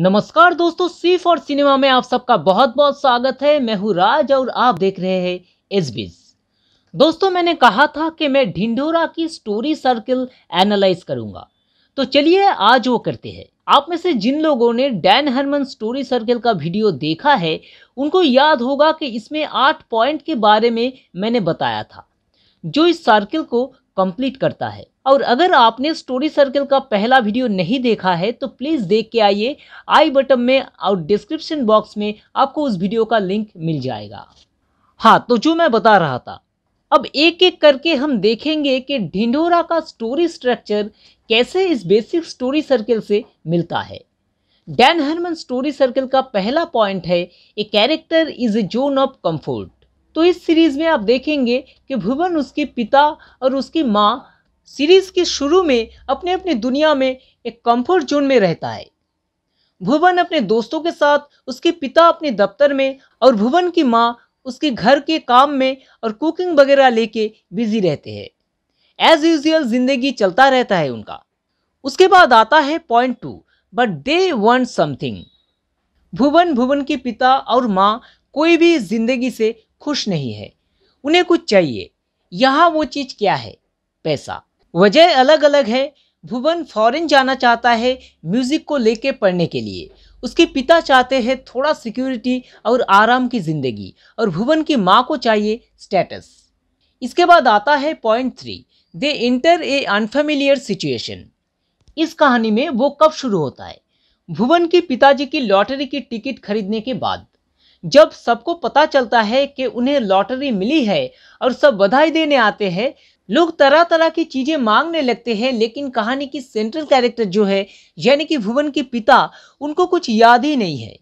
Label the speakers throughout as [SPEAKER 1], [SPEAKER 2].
[SPEAKER 1] नमस्कार दोस्तों सी और सिनेमा में आप सबका बहुत बहुत स्वागत है मैं हूँ राज और आप देख रहे हैं एस बीज दोस्तों मैंने कहा था कि मैं ढिंडोरा की स्टोरी सर्किल एनालाइज करूंगा तो चलिए आज वो करते हैं आप में से जिन लोगों ने डैन हरमन स्टोरी सर्किल का वीडियो देखा है उनको याद होगा कि इसमें आठ पॉइंट के बारे में मैंने बताया था जो इस सर्किल को कंप्लीट करता है और अगर आपने स्टोरी सर्किल का पहला वीडियो नहीं देखा है तो प्लीज़ देख के आइए आई बटन में और डिस्क्रिप्शन बॉक्स में आपको उस वीडियो का लिंक मिल जाएगा हाँ तो जो मैं बता रहा था अब एक एक करके हम देखेंगे कि ढिंडोरा का स्टोरी स्ट्रक्चर कैसे इस बेसिक स्टोरी सर्कल से मिलता है डैन हरमन स्टोरी सर्कल का पहला पॉइंट है a character is a zone of comfort तो इस सीरीज़ में आप देखेंगे कि भुवन उसके पिता और उसकी माँ सीरीज़ के शुरू में अपने अपने दुनिया में एक कंफर्ट जोन में रहता है भुवन अपने दोस्तों के साथ उसके पिता अपने दफ्तर में और भुवन की माँ उसके घर के काम में और कुकिंग वगैरह लेके बिजी रहते हैं एज यूजल जिंदगी चलता रहता है उनका उसके बाद आता है point two but they want something Bhuvan Bhuvan के पिता और माँ कोई भी जिंदगी से खुश नहीं है उन्हें कुछ चाहिए यहाँ वो चीज़ क्या है पैसा वजह अलग अलग है भुवन फॉरेन जाना चाहता है म्यूज़िक को लेके पढ़ने के लिए उसके पिता चाहते हैं थोड़ा सिक्योरिटी और आराम की ज़िंदगी और भुवन की माँ को चाहिए स्टेटस इसके बाद आता है point three they enter a unfamiliar situation इस कहानी में वो कब शुरू होता है भुवन के पिताजी की लॉटरी की टिकट खरीदने के बाद जब सबको पता चलता है कि उन्हें लॉटरी मिली है और सब बधाई देने आते हैं लोग तरह तरह की चीज़ें मांगने लगते हैं लेकिन कहानी की सेंट्रल कैरेक्टर जो है यानी कि भुवन के पिता उनको कुछ याद ही नहीं है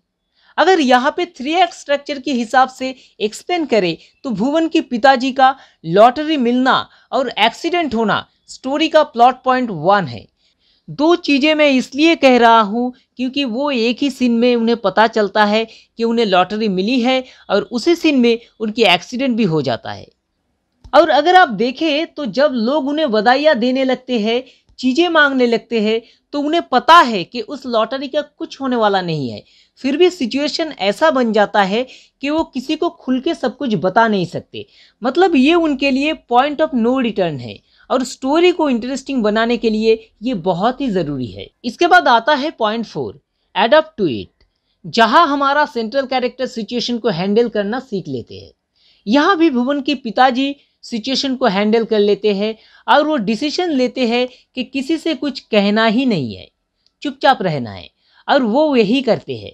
[SPEAKER 1] अगर यहाँ पे थ्री एक्स स्ट्रक्चर के हिसाब से एक्सप्लेन करें तो भुवन के पिताजी का लॉटरी मिलना और एक्सीडेंट होना स्टोरी का प्लॉट पॉइंट वन है दो चीज़ें मैं इसलिए कह रहा हूँ क्योंकि वो एक ही सीन में उन्हें पता चलता है कि उन्हें लॉटरी मिली है और उसी सीन में उनकी एक्सीडेंट भी हो जाता है और अगर आप देखें तो जब लोग उन्हें बधाइयाँ देने लगते हैं चीज़ें मांगने लगते हैं तो उन्हें पता है कि उस लॉटरी का कुछ होने वाला नहीं है फिर भी सिचुएशन ऐसा बन जाता है कि वो किसी को खुल के सब कुछ बता नहीं सकते मतलब ये उनके लिए पॉइंट ऑफ नो रिटर्न है और स्टोरी को इंटरेस्टिंग बनाने के लिए ये बहुत ही ज़रूरी है इसके बाद आता है point four adapt to it जहाँ हमारा सेंट्रल कैरेक्टर सिचुएशन को हैंडल करना सीख लेते हैं यहाँ भी भुवन के पिताजी सिचुएशन को हैंडल कर लेते हैं और वो डिसीजन लेते हैं कि किसी से कुछ कहना ही नहीं है चुपचाप रहना है और वो यही करते हैं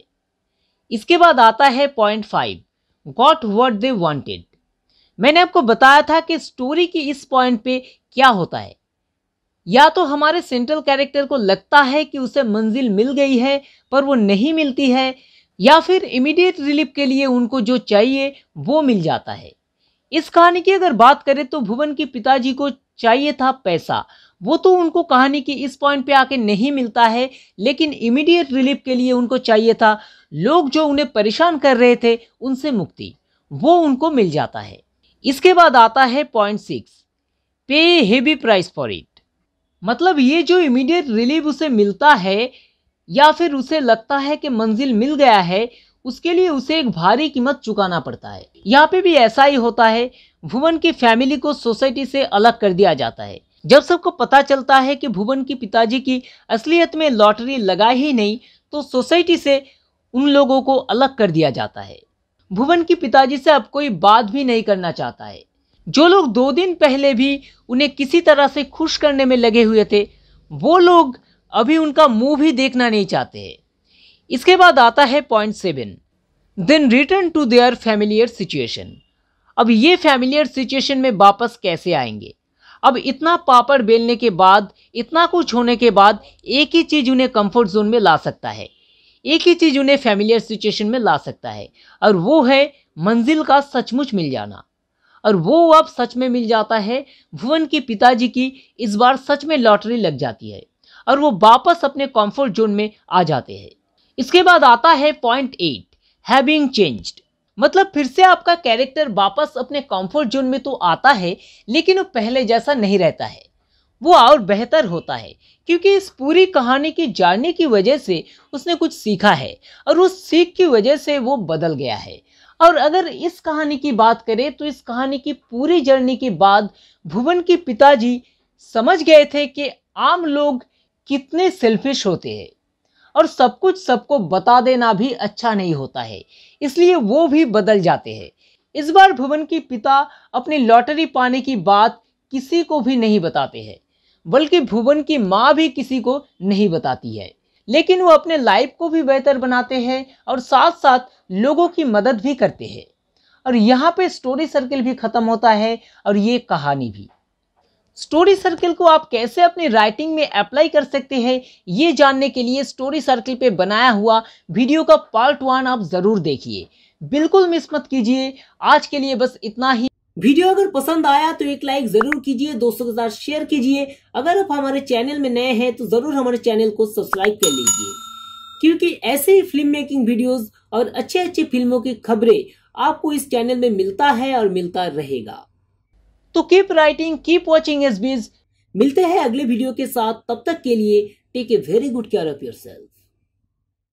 [SPEAKER 1] इसके बाद आता है point five got what they wanted मैंने आपको बताया था कि स्टोरी की इस पॉइंट पे क्या होता है या तो हमारे सेंट्रल कैरेक्टर को लगता है कि उसे मंजिल मिल गई है पर वो नहीं मिलती है या फिर इमीडिएट रिलीफ के लिए उनको जो चाहिए वो मिल जाता है इस कहानी की अगर बात करें तो भुवन के पिताजी को चाहिए था पैसा वो तो उनको कहानी की इस पॉइंट पे आके नहीं मिलता है लेकिन इमीडिएट रिलीफ के लिए उनको चाहिए था लोग जो उन्हें परेशान कर रहे थे उनसे मुक्ति वो उनको मिल जाता है इसके बाद आता है point six pay heavy price for it मतलब ये जो इमीडिएट रिलीफ उसे मिलता है या फिर उसे लगता है कि मंजिल मिल गया है उसके लिए उसे एक भारी कीमत चुकाना पड़ता है यहाँ पे भी ऐसा ही होता है भुवन की फैमिली को सोसाइटी से अलग कर दिया जाता है जब सबको पता चलता है कि भुवन की पिताजी की असलियत में लॉटरी लगा ही नहीं तो सोसाइटी से उन लोगों को अलग कर दिया जाता है भुवन की पिताजी से अब कोई बात भी नहीं करना चाहता है जो लोग दो दिन पहले भी उन्हें किसी तरह से खुश करने में लगे हुए थे वो लोग अभी उनका मुंह भी देखना नहीं चाहते हैं इसके बाद आता है point seven then return to their familiar situation अब ये फैमिलियर सिचुएशन में वापस कैसे आएंगे अब इतना पापड़ बेलने के बाद इतना कुछ होने के बाद एक ही चीज़ उन्हें कंफर्ट जोन में ला सकता है एक ही चीज़ उन्हें फैमिलियर सिचुएशन में ला सकता है और वो है मंजिल का सचमुच मिल जाना और वो अब सच में मिल जाता है भुवन के पिताजी की इस बार सच में लॉटरी लग जाती है और वो वापस अपने कंफर्ट जोन में आ जाते हैं इसके बाद आता है पॉइंट एट हैविंग चेंज्ड मतलब फिर से आपका कैरेक्टर वापस अपने कंफर्ट जोन में तो आता है लेकिन वो पहले जैसा नहीं रहता है वो और बेहतर होता है क्योंकि इस पूरी कहानी की जानने की वजह से उसने कुछ सीखा है और उस सीख की वजह से वो बदल गया है और अगर इस कहानी की बात करें तो इस कहानी की पूरी जर्नी के बाद भुवन के पिताजी समझ गए थे कि आम लोग कितने सेल्फिश होते हैं और सब कुछ सबको बता देना भी अच्छा नहीं होता है इसलिए वो भी बदल जाते हैं इस बार भुवन के पिता अपनी लॉटरी पाने की बात किसी को भी नहीं बताते हैं बल्कि भुवन की माँ भी किसी को नहीं बताती है लेकिन वो अपने लाइफ को भी बेहतर बनाते हैं और साथ साथ लोगों की मदद भी करते हैं और यहाँ पे स्टोरी सर्किल भी ख़त्म होता है और ये कहानी भी स्टोरी सर्किल को आप कैसे अपनी राइटिंग में अप्लाई कर सकते हैं ये जानने के लिए स्टोरी सर्किल पे बनाया हुआ वीडियो का पार्ट वन आप ज़रूर देखिए बिल्कुल मिस मत कीजिए आज के लिए बस इतना ही वीडियो अगर पसंद आया तो एक लाइक जरूर कीजिए दोस्तों के साथ शेयर कीजिए अगर आप हमारे चैनल में नए हैं तो जरूर हमारे चैनल को सब्सक्राइब कर लीजिए क्योंकि ऐसे ही फिल्म मेकिंग वीडियोस और अच्छे अच्छे फिल्मों की खबरें आपको इस चैनल में मिलता है और मिलता रहेगा तो कीप राइटिंग कीप वॉचिंग एस बीज मिलते हैं अगले वीडियो के साथ तब तक के लिए take a very good care of your self